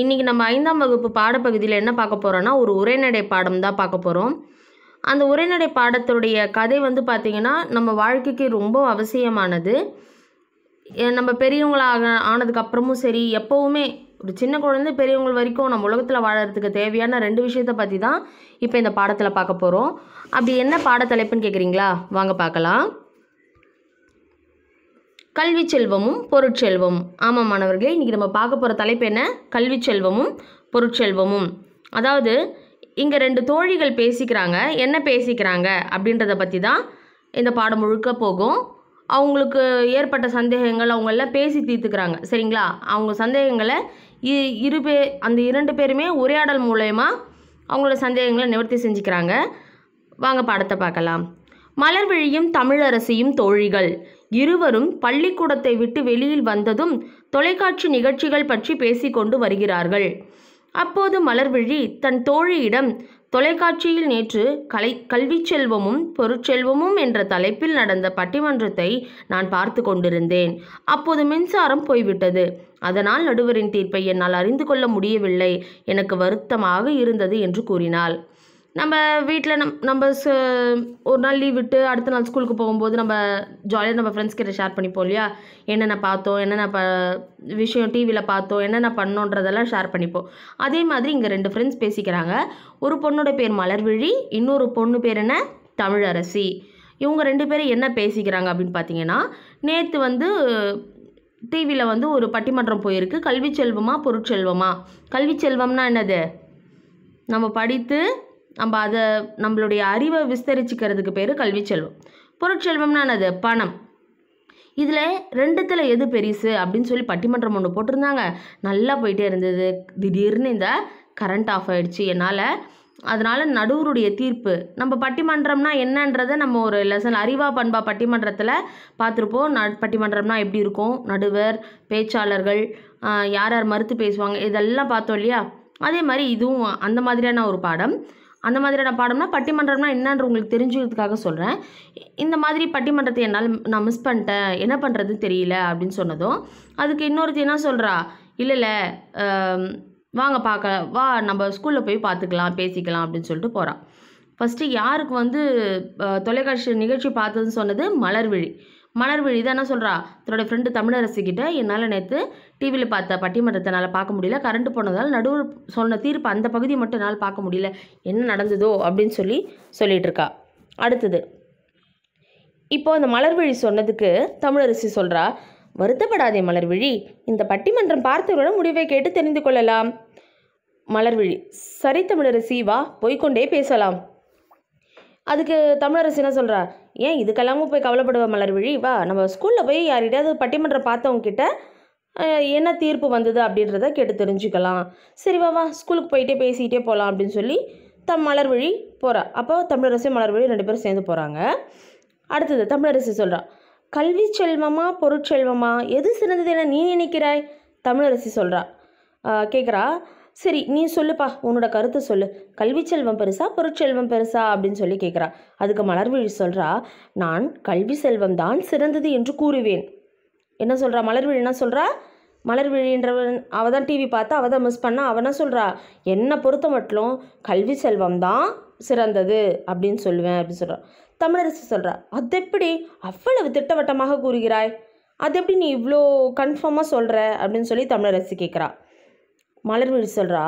இன்றைக்கி நம்ம ஐந்தாம் வகுப்பு பாடப்பகுதியில் என்ன பார்க்க போகிறோன்னா ஒரு உரைநடை பாடம் தான் பார்க்க போகிறோம் அந்த உரைநடை பாடத்துடைய கதை வந்து பார்த்திங்கன்னா நம்ம வாழ்க்கைக்கு ரொம்ப அவசியமானது நம்ம பெரியவங்களாக ஆனதுக்கப்புறமும் சரி எப்போவுமே ஒரு சின்ன குழந்தை பெரியவங்கள் வரைக்கும் நம்ம உலகத்தில் வாழறதுக்கு தேவையான ரெண்டு விஷயத்த பற்றி தான் இப்போ இந்த பாடத்தில் பார்க்க போகிறோம் அப்படி என்ன பாடத்தலைப்புன்னு கேட்குறீங்களா வாங்க பார்க்கலாம் கல்வி செல்வமும் பொருட்செல்வமும் ஆமாம் மாணவர்களே இன்றைக்கி நம்ம பார்க்க போகிற தலைப்பு என்ன கல்வி செல்வமும் பொருட்செல்வமும் அதாவது இங்கே ரெண்டு தோழிகள் பேசிக்கிறாங்க என்ன பேசிக்கிறாங்க அப்படின்றத பற்றி தான் இந்த பாடம் முழுக்க போகும் அவங்களுக்கு ஏற்பட்ட சந்தேகங்கள் அவங்க எல்லாம் பேசி தீர்த்துக்கிறாங்க சரிங்களா அவங்க சந்தேகங்களை இரு பே அந்த இரண்டு பேருமே உரையாடல் மூலயமா அவங்களோட சந்தேகங்களை நிவர்த்தி செஞ்சுக்கிறாங்க வாங்க பாடத்தை பார்க்கலாம் மலர்விழியும் தமிழரசியும் தோழிகள் இருவரும் பள்ளிக்கூடத்தை விட்டு வெளியில் வந்ததும் தொலைக்காட்சி நிகழ்ச்சிகள் பற்றி பேசிக்கொண்டு வருகிறார்கள் அப்போது மலர்விழி தன் தோழியிடம் தொலைக்காட்சியில் நேற்று கலை கல்வி செல்வமும் பொருட்செல்வமும் என்ற தலைப்பில் நடந்த பட்டிமன்றத்தை நான் பார்த்து கொண்டிருந்தேன் அப்போது மின்சாரம் போய்விட்டது அதனால் நடுவரின் தீர்ப்பை என்னால் அறிந்து கொள்ள முடியவில்லை எனக்கு வருத்தமாக இருந்தது என்று கூறினாள் நம்ம வீட்டில் நம் நம்ம ஒரு நாள் லீவ் விட்டு அடுத்த நாள் ஸ்கூலுக்கு போகும்போது நம்ம ஜாலியாக நம்ம ஃப்ரெண்ட்ஸ் கிட்ட ஷேர் பண்ணிப்போம் இல்லையா என்னென்ன பார்த்தோம் என்னென்ன ப விஷயம் டிவியில் பார்த்தோம் என்னென்ன பண்ணோன்றதெல்லாம் ஷேர் பண்ணிப்போம் அதே மாதிரி இங்கே ரெண்டு ஃப்ரெண்ட்ஸ் பேசிக்கிறாங்க ஒரு பொண்ணோட பேர் மலர்விழி இன்னொரு பொண்ணு பேர் என்ன தமிழரசி இவங்க ரெண்டு பேரும் என்ன பேசிக்கிறாங்க அப்படின்னு பார்த்தீங்கன்னா நேற்று வந்து டிவியில் வந்து ஒரு பட்டிமன்றம் போயிருக்கு கல்வி செல்வமா பொருட்செல்வமா கல்வி செல்வம்னா என்னது நம்ம படித்து நம்ம அதை நம்மளுடைய அறிவை விஸ்தரிச்சுக்கிறதுக்கு பேர் கல்வி செல்வம் பொருட்செல்வம்னா பணம் இதில் ரெண்டுத்தில் எது பெரிசு அப்படின்னு சொல்லி பட்டிமன்றம் ஒன்று போட்டிருந்தாங்க நல்லா போயிட்டே இருந்தது திடீர்னு இந்த கரண்ட் ஆஃப் ஆகிடுச்சு என்னால் அதனால் நடுவருடைய தீர்ப்பு நம்ம பட்டிமன்றம்னா என்னன்றதை நம்ம ஒரு லெசன் அறிவா பண்பா பட்டிமன்றத்தில் பார்த்துருப்போம் ந பட்டிமன்றம்னா எப்படி இருக்கும் நடுவர் பேச்சாளர்கள் யார் யார் மறுத்து பேசுவாங்க இதெல்லாம் பார்த்தோம் இல்லையா அதே மாதிரி இதுவும் அந்த மாதிரியான ஒரு பாடம் அந்த மாதிரியான பாடம்னா பட்டிமன்றம்னா என்னன்ற உங்களுக்கு தெரிஞ்சுக்கிறதுக்காக சொல்கிறேன் இந்த மாதிரி பட்டிமன்றத்தை என்னால் நான் மிஸ் பண்ணிட்டேன் என்ன பண்ணுறது தெரியல அப்படின்னு சொன்னதும் அதுக்கு இன்னொருத்தி என்ன சொல்கிறா இல்லை இல்லை வாங்க பார்க்க வா நம்ம ஸ்கூலில் போய் பார்த்துக்கலாம் பேசிக்கலாம் அப்படின்னு சொல்லிட்டு போகிறான் ஃபஸ்ட்டு யாருக்கு வந்து தொலைக்காட்சி நிகழ்ச்சி பார்த்ததுன்னு சொன்னது மலர்விழி மலர்விழி தான் என்ன சொல்கிறா தன்னோடய ஃப்ரெண்டு தமிழரசிக்கிட்ட என்னால் நேற்று டிவியில் பார்த்த பட்டிமன்றத்தினால் பார்க்க முடியல கரண்ட்டு போனதால் நடுவர் சொன்ன தீர்ப்பு அந்த பகுதி மட்டும் என்னால் பார்க்க முடியல என்ன நடந்ததோ அப்படின்னு சொல்லி சொல்லிகிட்ருக்கா அடுத்தது இப்போ அந்த மலர்விழி சொன்னதுக்கு தமிழரசி சொல்கிறா வருத்தப்படாதே மலர்விழி இந்த பட்டிமன்றம் பார்த்தவரோட முடிவை கேட்டு தெரிந்து கொள்ளலாம் மலர்விழி சரி தமிழரசி வா போய்கொண்டே பேசலாம் அதுக்கு தமிழரசு என்ன சொல்கிறா ஏன் இதுக்கெல்லாமும் போய் கவலைப்படுவ மலர்விழி வா நம்ம ஸ்கூலில் போய் யார்கிட்டயாவது பட்டிமன்றம் பார்த்தவங்க கிட்ட என்ன தீர்ப்பு வந்தது அப்படின்றத கேட்டு தெரிஞ்சுக்கலாம் சரி வா வா ஸ்கூலுக்கு போயிட்டே பேசிகிட்டே போகலாம் அப்படின்னு சொல்லி தம் மலர்விழி போகிறா அப்போ தமிழரசு மலர்விழி ரெண்டு பேரும் சேர்ந்து போகிறாங்க அடுத்தது தமிழரசு சொல்கிறா கல்வி செல்வமா பொருட்செல்வமா எது சிறந்தது என நீ நினைக்கிறாய் தமிழரசி சொல்கிறா கேட்குறா சரி நீ சொல்லுப்பா உன்னோட கருத்தை சொல்லு கல்வி செல்வம் பெருசா பொருட்செல்வம் பெருசா அப்படின்னு சொல்லி கேட்குறா அதுக்கு மலர்விழி சொல்கிறா நான் கல்வி செல்வம் தான் சிறந்தது என்று கூறுவேன் என்ன சொல்கிறா மலர்விழி என்ன சொல்கிறா மலர்விழின்றவன் அவள் தான் டிவி பார்த்து அவள் தான் மிஸ் பண்ணா அவனா சொல்கிறா என்னை பொறுத்த மட்டும் கல்வி செல்வம் தான் சிறந்தது அப்படின்னு சொல்லுவேன் அப்படின்னு சொல்கிறான் தமிழரசு சொல்கிறா அது எப்படி அவ்வளவு திட்டவட்டமாக கூறுகிறாய் அது எப்படி நீ இவ்வளோ கன்ஃபார்மாக சொல்கிற அப்படின்னு சொல்லி தமிழரசு கேட்குறா மலர்விழி சொல்கிறா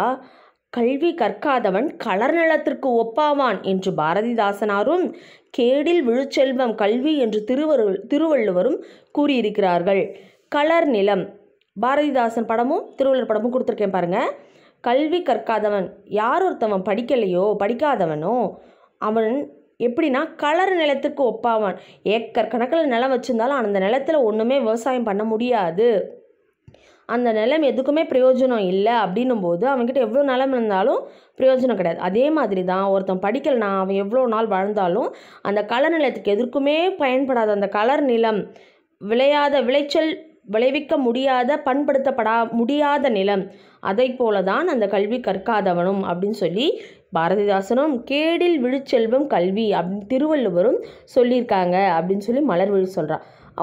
கல்வி கற்காதவன் கலர் நலத்திற்கு ஒப்பாவான் என்று பாரதிதாசனாரும் கேடில் விழுச்செல்வம் கல்வி என்று திருவருள் திருவள்ளுவரும் கூறியிருக்கிறார்கள் கலர் நிலம் பாரதிதாசன் படமும் திருவள்ளுவர் படமும் கொடுத்துருக்கேன் பாருங்கள் கல்வி கற்காதவன் யார் ஒருத்தவன் படிக்கலையோ படிக்காதவனோ அவன் எப்படின்னா கலர் நிலத்துக்கு ஒப்பாவான் ஏக்கர் கணக்கில் நிலம் வச்சுருந்தாலும் அந்த நிலத்தில் ஒன்றுமே விவசாயம் பண்ண முடியாது அந்த நிலம் எதுக்குமே பிரயோஜனம் இல்லை அப்படின்னும் போது அவங்ககிட்ட எவ்வளோ நிலம் இருந்தாலும் பிரயோஜனம் கிடையாது அதே மாதிரி தான் ஒருத்தன் படிக்கலைனா அவன் எவ்வளோ நாள் வாழ்ந்தாலும் அந்த கலர் நிலத்துக்கு எதுக்குமே பயன்படாத அந்த கலர் நிலம் விளையாத விளைச்சல் விளைவிக்க முடியாத பண்படுத்தப்படா முடியாத நிலம் அதை போல தான் அந்த கல்வி கற்காதவனும் அப்படின்னு சொல்லி பாரதிதாசனும் கேடில் விழுச்செல்வம் கல்வி அப்படின்னு திருவள்ளுவரும் சொல்லியிருக்காங்க அப்படின்னு சொல்லி மலர் விழு சொல்கிறா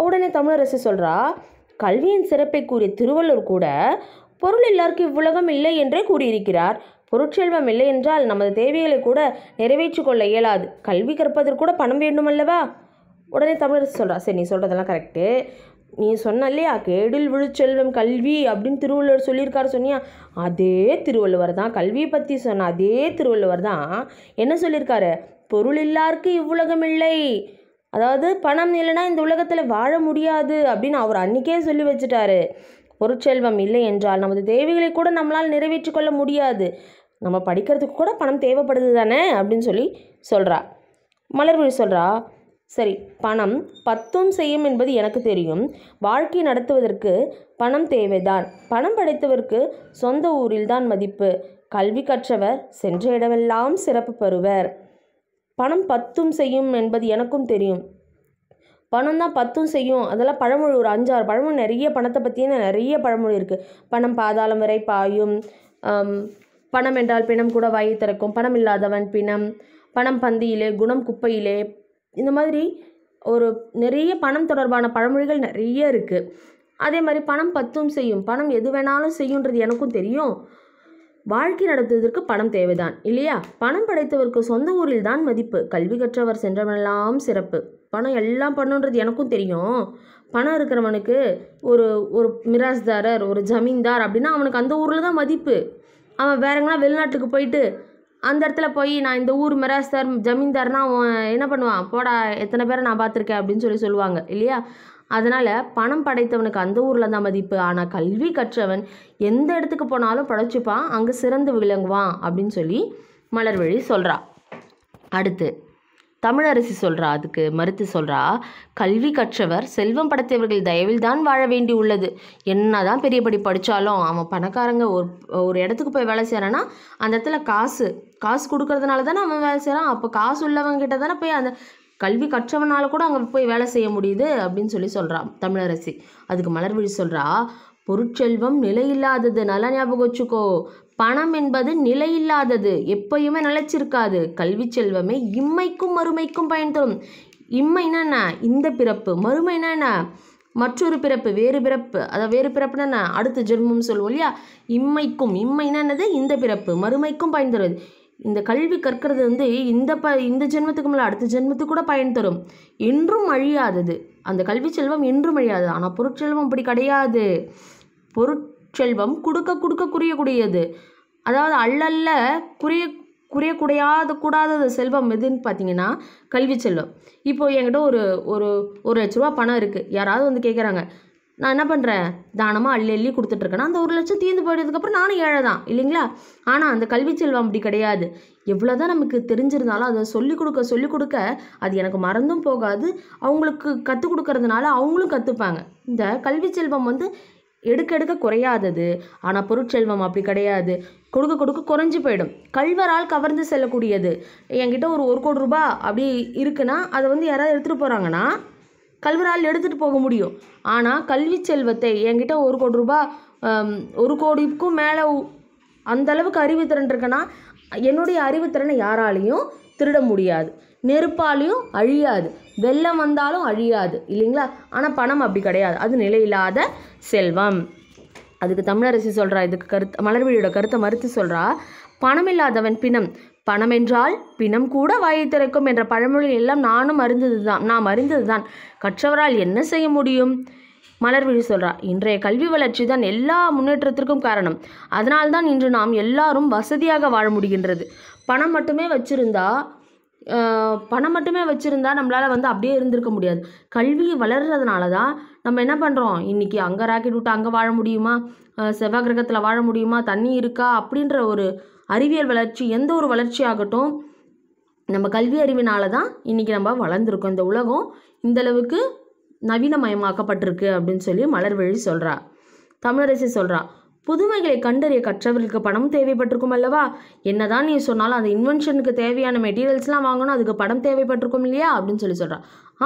உடனே தமிழரசு சொல்கிறா கல்வியின் சிறப்பை கூறிய திருவள்ளுவர் கூட பொருள் எல்லாருக்கு இவ்வுலகம் இல்லை என்றே கூறியிருக்கிறார் பொருட்செல்வம் இல்லை என்றால் நமது தேவைகளை கூட நிறைவேற்றி கொள்ள இயலாது கல்வி கற்பதற்கு கூட பணம் அல்லவா உடனே தமிழர் சொல்கிறா சரி நீ சொல்கிறதெல்லாம் கரெக்டு நீ சொன்ன இல்லையா கேடில் விழுச்செல்வம் கல்வி அப்படின்னு திருவள்ளுவர் சொல்லியிருக்காரு சொன்னியா அதே திருவள்ளுவர் தான் கல்வியை பற்றி சொன்ன அதே திருவள்ளுவர் தான் என்ன சொல்லியிருக்காரு பொருள் இல்லாருக்கு இவ்வுலகம் இல்லை அதாவது பணம் இல்லைனா இந்த உலகத்தில் வாழ முடியாது அப்படின்னு அவர் அன்றைக்கே சொல்லி வச்சுட்டாரு பொருட்செல்வம் இல்லை என்றால் நமது தேவைகளை கூட நம்மளால் நிறைவேற்றி கொள்ள முடியாது நம்ம படிக்கிறதுக்கு கூட பணம் தேவைப்படுது தானே அப்படின்னு சொல்லி சொல்கிறா மலர்விழி சொல்கிறா சரி பணம் பத்தும் செய்யும் என்பது எனக்கு தெரியும் வாழ்க்கை நடத்துவதற்கு பணம் தேவைதான் பணம் படைத்தவருக்கு சொந்த ஊரில்தான் மதிப்பு கல்வி கற்றவர் சென்ற இடமெல்லாம் சிறப்பு பெறுவர் பணம் பத்தும் செய்யும் என்பது எனக்கும் தெரியும் பணம் தான் பத்தும் செய்யும் அதெல்லாம் பழமொழி ஒரு அஞ்சாறு பழமொழி நிறைய பணத்தை பற்றின நிறைய பழமொழி இருக்குது பணம் பாதாளம் வரை பாயும் பணம் என்றால் பிணம் கூட வாய் திறக்கும் பணம் இல்லாதவன் பிணம் பணம் பந்தியிலே குணம் குப்பையிலே இந்த மாதிரி ஒரு நிறைய பணம் தொடர்பான பழமொழிகள் நிறைய இருக்குது அதே மாதிரி பணம் பத்தும் செய்யும் பணம் எது வேணாலும் செய்யுன்றது எனக்கும் தெரியும் வாழ்க்கை நடத்துவதற்கு பணம் தேவைதான் இல்லையா பணம் படைத்தவருக்கு சொந்த ஊரில் தான் மதிப்பு கல்வி கற்றவர் சென்றவனெல்லாம் சிறப்பு பணம் எல்லாம் பண்ணுன்றது எனக்கும் தெரியும் பணம் இருக்கிறவனுக்கு ஒரு ஒரு மிராஸ்தாரர் ஒரு ஜமீன்தார் அப்படின்னா அவனுக்கு அந்த ஊரில் தான் மதிப்பு அவன் வேற எங்கன்னா வெளிநாட்டுக்கு போயிட்டு அந்த இடத்துல போய் நான் இந்த ஊர் மிராஸ்தார் ஜமீன்தார்னா அவன் என்ன பண்ணுவான் போடா எத்தனை பேரை நான் பார்த்துருக்கேன் அப்படின்னு சொல்லி சொல்லுவாங்க இல்லையா அதனால் பணம் படைத்தவனுக்கு அந்த ஊரில் தான் மதிப்பு ஆனால் கல்வி கற்றவன் எந்த இடத்துக்கு போனாலும் படைச்சிப்பான் அங்கே சிறந்து விளங்குவான் அப்படின்னு சொல்லி மலர்வழி சொல்கிறா அடுத்து தமிழரசி சொல்கிறா அதுக்கு மறுத்து சொல்கிறா கல்வி கற்றவர் செல்வம் படைத்தவர்கள் தயவில் தான் வாழ வேண்டி உள்ளது என்ன தான் பெரிய படி படித்தாலும் அவன் பணக்காரங்க ஒரு ஒரு இடத்துக்கு போய் வேலை செய்கிறான்னா அந்த இடத்துல காசு காசு கொடுக்கறதுனால தானே அவன் வேலை செய்கிறான் அப்போ காசு கிட்ட தானே போய் அந்த கல்வி கற்றவனால் கூட அங்கே போய் வேலை செய்ய முடியுது அப்படின்னு சொல்லி சொல்கிறான் தமிழரசி அதுக்கு மலர்விழி சொல்கிறா பொருட்செல்வம் நிலையில்லாதது நல்லா ஞாபகம் வச்சுக்கோ பணம் என்பது நிலையில்லாதது எப்பயுமே நிலைச்சிருக்காது கல்வி செல்வமே இம்மைக்கும் மறுமைக்கும் பயன் தரும் இம்மைனா என்ன இந்த பிறப்பு மறுமைனா என்ன மற்றொரு பிறப்பு வேறு பிறப்பு அதாவது வேறு பிறப்புனா என்ன அடுத்த ஜென்மம் சொல்லுவோம் இல்லையா இம்மைக்கும் இம்மைனா என்னென்னது இந்த பிறப்பு மறுமைக்கும் பயன் தருவது இந்த கல்வி கற்கிறது வந்து இந்த ப இந்த ஜென்மத்துக்கு மேலே அடுத்த ஜென்மத்துக்கு கூட பயன் தரும் என்றும் அழியாதது அந்த கல்வி செல்வம் என்றும் அழியாது ஆனால் பொருட்செல்வம் அப்படி கிடையாது பொருட்செல்வம் கொடுக்க கொடுக்க குறையக்கூடியது அதாவது அல்லல்ல குறைய குறையக்கூடாத கூடாத செல்வம் எதுன்னு பார்த்தீங்கன்னா கல்வி செல்வம் இப்போது என்கிட்ட ஒரு ஒரு ஒரு லட்ச ரூபா பணம் இருக்குது யாராவது வந்து கேட்குறாங்க நான் என்ன பண்ணுறேன் தானமாக அள்ளி அள்ளி கொடுத்துட்ருக்கேன்னா அந்த ஒரு லட்சம் தீர்ந்து போயிடுறதுக்கப்புறம் நானும் ஏழை தான் இல்லைங்களா ஆனால் அந்த கல்வி செல்வம் அப்படி கிடையாது எவ்வளோ தான் நமக்கு தெரிஞ்சிருந்தாலும் அதை சொல்லிக் கொடுக்க சொல்லிக் கொடுக்க அது எனக்கு மறந்தும் போகாது அவங்களுக்கு கற்றுக் கொடுக்கறதுனால அவங்களும் கற்றுப்பாங்க இந்த கல்வி செல்வம் வந்து எடுக்க எடுக்க குறையாதது ஆனால் பொருட்செல்வம் அப்படி கிடையாது கொடுக்க கொடுக்க குறைஞ்சி போயிடும் கல்வரால் கவர்ந்து செல்லக்கூடியது என்கிட்ட ஒரு ஒரு கோடி ரூபாய் அப்படி இருக்குன்னா அதை வந்து யாராவது எடுத்துகிட்டு போகிறாங்கன்னா கல்வரால் எடுத்துகிட்டு போக முடியும் ஆனால் கல்வி செல்வத்தை என்கிட்ட ஒரு கோடி ரூபா ஒரு கோடிக்கும் மேலே அந்தளவுக்கு அறிவுத்திறன் இருக்குன்னா என்னுடைய அறிவுத்திறனை யாராலையும் திருட முடியாது நெருப்பாலையும் அழியாது வெள்ளம் வந்தாலும் அழியாது இல்லைங்களா ஆனால் பணம் அப்படி கிடையாது அது நிலையில்லாத செல்வம் அதுக்கு தமிழரசி சொல்கிறா இதுக்கு கருத்து மலர்விழியோட கருத்தை மறுத்து சொல்கிறா பணமில்லாதவன் பிணம் பணமென்றால் பிணம் கூட வாயை திறக்கும் என்ற பழமொழி எல்லாம் நானும் அறிந்தது தான் நாம் அறிந்தது தான் கற்றவரால் என்ன செய்ய முடியும் மலர்விழி சொல்கிறார் இன்றைய கல்வி வளர்ச்சி தான் எல்லா முன்னேற்றத்திற்கும் காரணம் அதனால்தான் இன்று நாம் எல்லாரும் வசதியாக வாழ முடிகின்றது பணம் மட்டுமே வச்சிருந்தா பணம் மட்டுமே வச்சுருந்தா நம்மளால் வந்து அப்படியே இருந்திருக்க முடியாது கல்வி வளர்கிறதுனால தான் நம்ம என்ன பண்ணுறோம் இன்றைக்கி அங்கே ராக்கெட் விட்டு அங்கே வாழ முடியுமா செவ்வாய் கிரகத்தில் வாழ முடியுமா தண்ணி இருக்கா அப்படின்ற ஒரு அறிவியல் வளர்ச்சி எந்த ஒரு வளர்ச்சியாகட்டும் நம்ம கல்வி அறிவினால தான் இன்றைக்கி நம்ம வளர்ந்துருக்கோம் இந்த உலகம் இந்தளவுக்கு நவீனமயமாக்கப்பட்டிருக்கு அப்படின்னு சொல்லி வழி சொல்கிறா தமிழரசி சொல்கிறா புதுமைகளை கண்டறிய கற்றவர்களுக்கு பணம் தேவைப்பட்டிருக்கும் அல்லவா என்னதான் நீ சொன்னாலும் அந்த இன்வென்ஷனுக்கு தேவையான மெட்டீரியல்ஸ்லாம் வாங்கணும் அதுக்கு பணம் தேவைப்பட்டிருக்கும் இல்லையா அப்படின்னு சொல்லி சொல்கிறா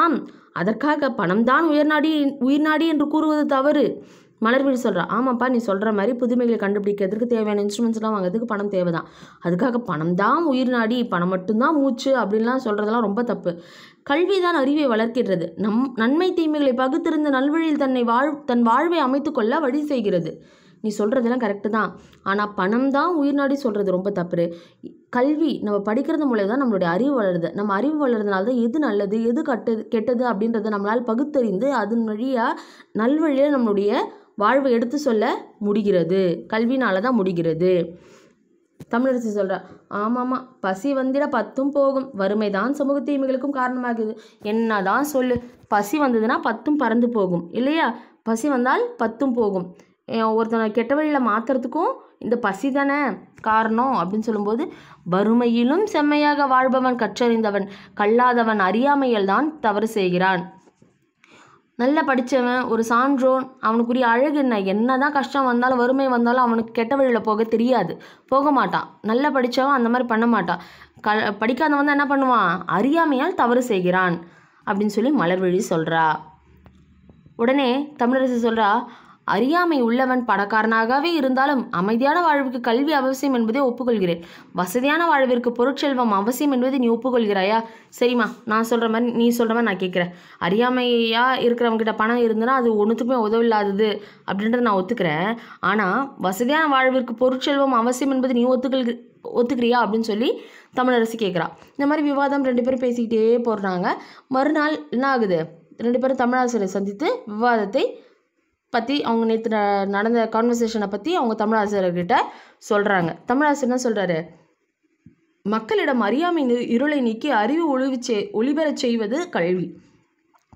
ஆம் அதற்காக பணம் தான் உயர்நாடி உயிர்நாடி என்று கூறுவது தவறு மலர்வீடு சொல்கிறேன் ஆமாப்பா நீ சொல்கிற மாதிரி புதுமைகளை கண்டுபிடிக்கிறதுக்கு தேவையான இன்ஸ்ட்ருமெண்ட்ஸ்லாம் வாங்குறதுக்கு பணம் தேவை தான் அதுக்காக பணம் தான் உயிர் நாடி பணம் மட்டும்தான் மூச்சு அப்படின்லாம் சொல்கிறதெல்லாம் ரொம்ப தப்பு கல்வி தான் அறிவை வளர்க்கிறது நம் நன்மை தீமைகளை பகுத்திருந்த நல்வழியில் தன்னை வாழ் தன் வாழ்வை அமைத்துக்கொள்ள வழி செய்கிறது நீ சொல்கிறதெல்லாம் கரெக்டு தான் ஆனால் பணம் தான் உயிர் நாடி சொல்கிறது ரொம்ப தப்பு கல்வி நம்ம படிக்கிறது மூலம் தான் நம்மளுடைய அறிவு வளருது நம்ம அறிவு வளர்றதுனால தான் எது நல்லது எது கட்டது கெட்டது அப்படின்றத நம்மளால் பகுத்தறிந்து அதன் வழியாக நல்வழியில் நம்மளுடைய வாழ்வு எடுத்து சொல்ல முடிகிறது கல்வினால தான் முடிகிறது தமிழரசி சொல்கிறார் ஆமாம்மா பசி வந்திட பத்தும் போகும் வறுமை தான் சமூக தீமைகளுக்கும் காரணமாகுது என்ன தான் சொல்லு பசி வந்ததுன்னா பத்தும் பறந்து போகும் இல்லையா பசி வந்தால் பத்தும் போகும் ஒருத்தனை கெட்ட வழியில் மாற்றுறதுக்கும் இந்த பசி தானே காரணம் அப்படின்னு சொல்லும்போது வறுமையிலும் செம்மையாக வாழ்பவன் கற்றறிந்தவன் கல்லாதவன் அறியாமையில் தான் தவறு செய்கிறான் நல்லா படித்தவன் ஒரு சான்றோன் அவனுக்குரிய அழகு என்ன என்ன தான் கஷ்டம் வந்தாலும் வறுமை வந்தாலும் அவனுக்கு கெட்ட வழியில் போக தெரியாது போக மாட்டான் நல்லா படித்தவன் அந்த மாதிரி பண்ண மாட்டான் க படிக்காதவன் தான் என்ன பண்ணுவான் அறியாமையால் தவறு செய்கிறான் அப்படின்னு சொல்லி மலர்வழி சொல்கிறா உடனே தமிழரசு சொல்கிறா அறியாமை உள்ளவன் பணக்காரனாகவே இருந்தாலும் அமைதியான வாழ்வுக்கு கல்வி அவசியம் என்பதை ஒப்புக்கொள்கிறேன் வசதியான வாழ்விற்கு பொருட்செல்வம் அவசியம் என்பதை நீ ஒப்புக்கொள்கிறாயா சரிம்மா நான் சொல்கிற மாதிரி நீ சொல்கிற மாதிரி நான் கேட்குறேன் அறியாமையாக இருக்கிறவங்ககிட்ட பணம் இருந்ததுன்னா அது ஒன்றுத்துக்குமே உதவில்லாதது அப்படின்றத நான் ஒத்துக்கிறேன் ஆனால் வசதியான வாழ்விற்கு பொருட்செல்வம் அவசியம் என்பது நீ ஒத்துக்கொள் ஒத்துக்கிறியா அப்படின்னு சொல்லி தமிழரசு கேட்குறா இந்த மாதிரி விவாதம் ரெண்டு பேரும் பேசிக்கிட்டே போடுறாங்க மறுநாள் என்ன ஆகுது ரெண்டு பேரும் தமிழரசரை சந்தித்து விவாதத்தை பற்றி அவங்க நேற்று நடந்த கான்வர்சேஷனை பற்றி அவங்க தமிழாசிரியர்கிட்ட சொல்கிறாங்க தமிழாசிரியர் என்ன சொல்கிறாரு மக்களிடம் அறியாமை இருளை நீக்கி அறிவு செய் ஒளிபெறச் செய்வது கல்வி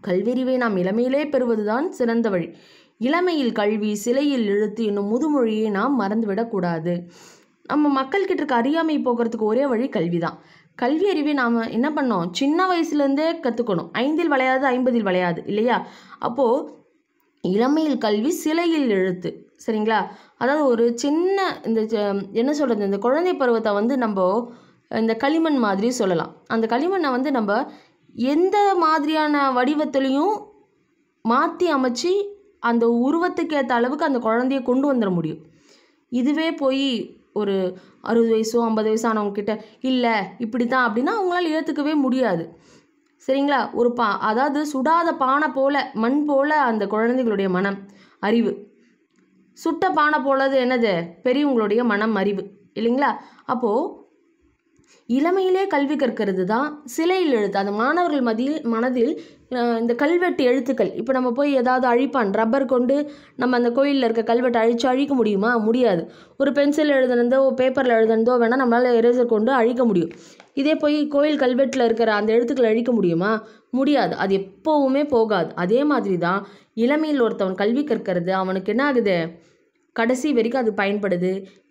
கல்வியறிவை நாம் இளமையிலே பெறுவதுதான் சிறந்த வழி இளமையில் கல்வி சிலையில் எழுத்து என்னும் முதுமொழியை நாம் மறந்துவிடக்கூடாது நம்ம மக்கள்கிட்ட இருக்க அறியாமை போகிறதுக்கு ஒரே வழி கல்வி தான் கல்வி அறிவை நாம் என்ன பண்ணோம் சின்ன வயசுலேருந்தே கற்றுக்கணும் ஐந்தில் வளையாது ஐம்பதில் வளையாது இல்லையா அப்போது இளமையில் கல்வி சிலையில் எழுத்து சரிங்களா அதாவது ஒரு சின்ன இந்த என்ன சொல்கிறது இந்த குழந்தை பருவத்தை வந்து நம்ம இந்த களிமண் மாதிரி சொல்லலாம் அந்த களிமண்ணை வந்து நம்ம எந்த மாதிரியான வடிவத்துலேயும் மாற்றி அமைச்சு அந்த உருவத்துக்கு ஏற்ற அளவுக்கு அந்த குழந்தைய கொண்டு வந்துட முடியும் இதுவே போய் ஒரு அறுபது வயசோ ஐம்பது வயசோ ஆனவங்கக்கிட்ட இல்லை இப்படி தான் அப்படின்னா அவங்களால ஏற்றுக்கவே முடியாது சரிங்களா ஒரு பா அதாவது சுடாத பானை போல மண் போல அந்த குழந்தைகளுடைய மனம் அறிவு சுட்ட பானை போலது என்னது பெரியவங்களுடைய மனம் அறிவு இல்லைங்களா அப்போது இளமையிலே கல்வி கற்கிறது தான் சிலையில் எழுத்து அந்த மாணவர்கள் மதியில் மனதில் இந்த கல்வெட்டு எழுத்துக்கள் இப்போ நம்ம போய் ஏதாவது அழிப்பான் ரப்பர் கொண்டு நம்ம அந்த கோயிலில் இருக்க கல்வெட்டு அழித்து அழிக்க முடியுமா முடியாது ஒரு பென்சில் எழுதுனதோ பேப்பரில் எழுதுனதோ வேணால் நம்மளால் எரேசர் கொண்டு அழிக்க முடியும் இதே போய் கோயில் கல்வெட்டில் இருக்கிற அந்த எழுத்துக்களை அழிக்க முடியுமா முடியாது அது எப்போவுமே போகாது அதே மாதிரி தான் இளமையில் ஒருத்தவன் கல்வி கற்கிறது அவனுக்கு என்ன ஆகுது கடைசி வரைக்கும் அது பயன்படுது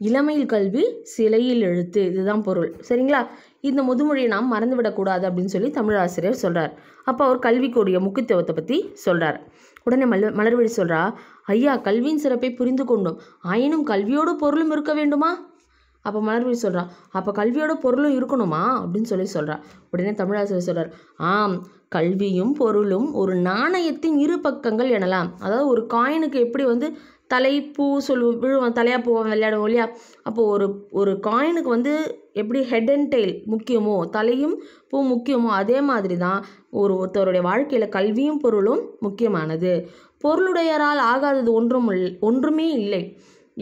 இளமையில் கல்வி சிலையில் எழுத்து இதுதான் பொருள் சரிங்களா இந்த முதுமொழியை நாம் மறந்துவிடக்கூடாது அப்படின்னு சொல்லி தமிழ் ஆசிரியர் சொல்கிறார் அப்போ அவர் கல்விக்குரிய முக்கியத்துவத்தை பற்றி சொல்கிறார் உடனே மல மலர்வழி சொல்கிறா ஐயா கல்வியின் சிறப்பை புரிந்து கொண்டோம் ஆயினும் கல்வியோடு பொருளும் இருக்க வேண்டுமா அப்போ மலர்வழி சொல்கிறா அப்போ கல்வியோட பொருளும் இருக்கணுமா அப்படின்னு சொல்லி சொல்கிறா உடனே தமிழாசிரியர் சொல்கிறார் ஆம் கல்வியும் பொருளும் ஒரு நாணயத்தின் இரு பக்கங்கள் எனலாம் அதாவது ஒரு காயினுக்கு எப்படி வந்து தலைப்பூ பூ விழுவோம் தலையாக போவோம் விளையாடுவோம் இல்லையா அப்போது ஒரு ஒரு காயினுக்கு வந்து எப்படி ஹெட் அண்ட் டெய்ல் முக்கியமோ தலையும் பூ முக்கியமோ அதே மாதிரி தான் ஒரு ஒருத்தருடைய வாழ்க்கையில் கல்வியும் பொருளும் முக்கியமானது பொருளுடையரால் ஆகாதது ஒன்றும் ஒன்றுமே இல்லை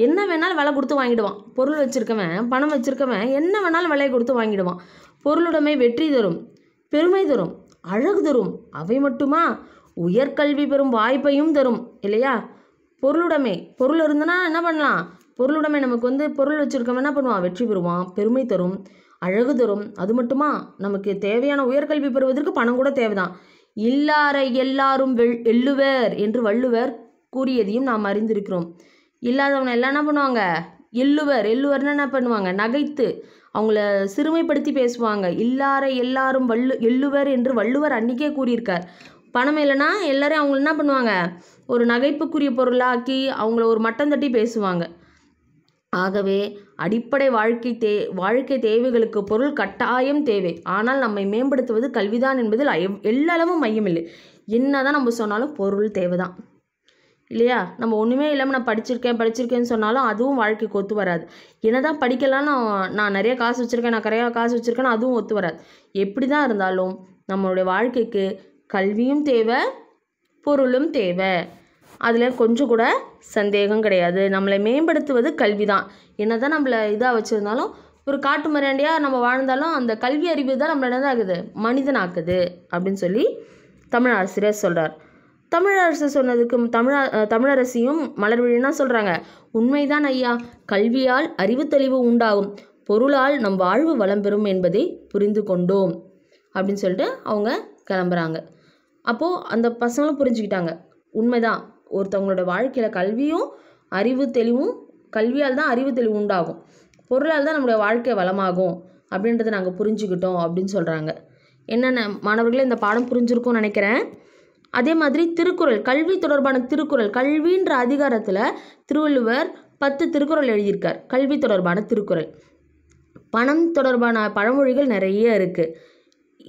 என்ன வேணாலும் விலை கொடுத்து வாங்கிடுவான் பொருள் வச்சுருக்கவன் பணம் வச்சுருக்கவன் என்ன வேணாலும் விலையை கொடுத்து வாங்கிடுவான் பொருளுடைமை வெற்றி தரும் பெருமை தரும் அழகு தரும் அவை மட்டுமா உயர்கல்வி பெறும் வாய்ப்பையும் தரும் இல்லையா பொருளுடைமை பொருள் இருந்தனா என்ன பண்ணலாம் பொருளுடைமை நமக்கு வந்து பொருள் வச்சுருக்கோம் என்ன பண்ணுவான் வெற்றி பெறுவான் பெருமை தரும் அழகு தரும் அது மட்டுமா நமக்கு தேவையான உயர்கல்வி பெறுவதற்கு பணம் கூட தேவைதான் இல்லாரை எல்லாரும் வெள் எள்ளுவர் என்று வள்ளுவர் கூறியதையும் நாம் அறிந்திருக்கிறோம் இல்லாதவனை எல்லாம் என்ன பண்ணுவாங்க எள்ளுவர் எள்ளுவர்னு என்ன பண்ணுவாங்க நகைத்து அவங்கள சிறுமைப்படுத்தி பேசுவாங்க இல்லார எல்லாரும் வள்ளு எள்ளுவர் என்று வள்ளுவர் அன்றைக்கே கூறியிருக்கார் பணம் இல்லைன்னா எல்லாரும் அவங்க என்ன பண்ணுவாங்க ஒரு நகைப்புக்குரிய பொருளாக்கி அவங்கள ஒரு மட்டம் தட்டி பேசுவாங்க ஆகவே அடிப்படை வாழ்க்கை தே வாழ்க்கை தேவைகளுக்கு பொருள் கட்டாயம் தேவை ஆனால் நம்மை மேம்படுத்துவது கல்விதான் என்பதில் எல்லளவும் மையமில்லை என்ன தான் நம்ம சொன்னாலும் பொருள் தேவை தான் இல்லையா நம்ம ஒன்றுமே இல்லாமல் நான் படிச்சிருக்கேன் படிச்சிருக்கேன்னு சொன்னாலும் அதுவும் வாழ்க்கைக்கு ஒத்து வராது என்ன தான் படிக்கலாம் நான் நான் நிறைய காசு வச்சுருக்கேன் நான் நிறையா காசு வச்சுருக்கேன் அதுவும் ஒத்து வராது எப்படி தான் இருந்தாலும் நம்மளுடைய வாழ்க்கைக்கு கல்வியும் தேவை பொருளும் தேவை அதில் கொஞ்சம் கூட சந்தேகம் கிடையாது நம்மளை மேம்படுத்துவது கல்வி தான் என்ன தான் நம்மளை இதாக வச்சுருந்தாலும் ஒரு காட்டு மரண்டியாக நம்ம வாழ்ந்தாலும் அந்த கல்வி அறிவு தான் நம்மளோட ஆகுது மனிதனாக்குது அப்படின்னு சொல்லி தமிழ் ஆசிரியர் சொல்கிறார் தமிழரசு சொன்னதுக்கும் தமிழ தமிழரசியும் மலர்விழினா சொல்கிறாங்க உண்மைதான் ஐயா கல்வியால் தெளிவு உண்டாகும் பொருளால் நம் வாழ்வு வளம் பெறும் என்பதை புரிந்து கொண்டோம் அப்படின்னு சொல்லிட்டு அவங்க கிளம்புறாங்க அப்போது அந்த பசங்களும் புரிஞ்சுக்கிட்டாங்க உண்மைதான் ஒருத்தவங்களோட வாழ்க்கையில் கல்வியும் அறிவு தெளிவும் கல்வியால் தான் அறிவு தெளிவு உண்டாகும் பொருளால் தான் நம்மளுடைய வாழ்க்கை வளமாகும் அப்படின்றத நாங்கள் புரிஞ்சுக்கிட்டோம் அப்படின்னு சொல்கிறாங்க என்னென்ன மாணவர்களே இந்த பாடம் புரிஞ்சிருக்கும்னு நினைக்கிறேன் அதே மாதிரி திருக்குறள் கல்வி தொடர்பான திருக்குறள் கல்வின்ற அதிகாரத்தில் திருவள்ளுவர் பத்து திருக்குறள் எழுதியிருக்கார் கல்வி தொடர்பான திருக்குறள் பணம் தொடர்பான பழமொழிகள் நிறைய இருக்குது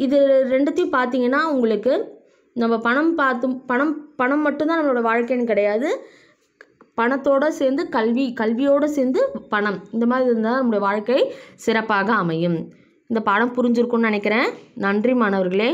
இது ரெண்டுத்தையும் பார்த்தீங்கன்னா உங்களுக்கு நம்ம பணம் பார்த்து பணம் பணம் மட்டும்தான் நம்மளோட வாழ்க்கைன்னு கிடையாது பணத்தோடு சேர்ந்து கல்வி கல்வியோடு சேர்ந்து பணம் இந்த மாதிரி இருந்தால் நம்மளுடைய வாழ்க்கை சிறப்பாக அமையும் இந்த பாடம் புரிஞ்சிருக்கும்னு நினைக்கிறேன் நன்றி மாணவர்களே